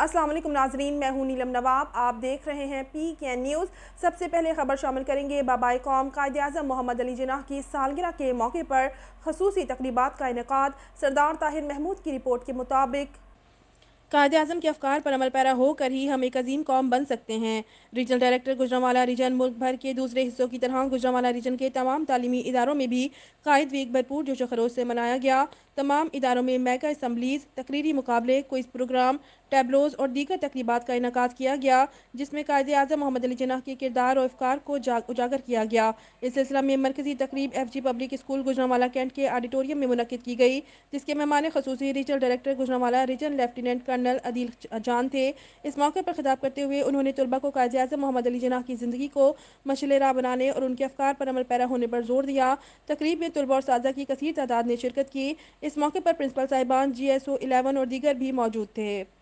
असलम नाजरीन मैं हूँ नीलम नवाब आप देख रहे हैं पी के न्यूज़ सबसे पहले खबर शामिल करेंगे बाबाई कौम कायद अजम मोहम्मद अली जनाह की सालगिरह के मौके पर खसूस तकरीबा का इनका सरदार ताहिर महमूद की रिपोर्ट के मुताबिक कायद अजम के अफकार पर अमल पैरा होकर ही हम एक अजीम कौम बन सकते हैं रीजनल डायरेक्टर गुजरावाला रीजन मुल्क भर के दूसरे हिस्सों की तरह गुजरावाला रीजन के तमाम तालीमी इदारों में भी कायद वीक भरपूर जोश खरोश से मनाया गया तमाम इदारों में मैका इसम्बलीज तकरीरी मुकाबले कोई प्रोग्राम टेबलोज़ और दीगर तकरीबा का इनका किया गया जिसमें कायद अजम मोहम्मद अली जना के किरदार और अफकार को उजागर किया गया इस सिलसिला में मरकजी तकरीब F G public school Gujranwala cantt के ऑडिटोरियम में मुनद की गई जिसके मेहमान खसूसी regional director Gujranwala region lieutenant colonel Adeel Jan थे इस मौके पर खिताब करते हुए उन्होंने तलबा को कायद अजम मोहम्मद अली जना की ज़िंदगी को मशल बनाने और उनके अफकार पर अमल पैरा होने पर जोर दिया तकरीब में तलबा और साजा की कसर तादाद ने शिरकत की इस मौके पर प्रिंसिपल साहिबान जी एस ओ इलेवन और दीगर भी मौजूद थे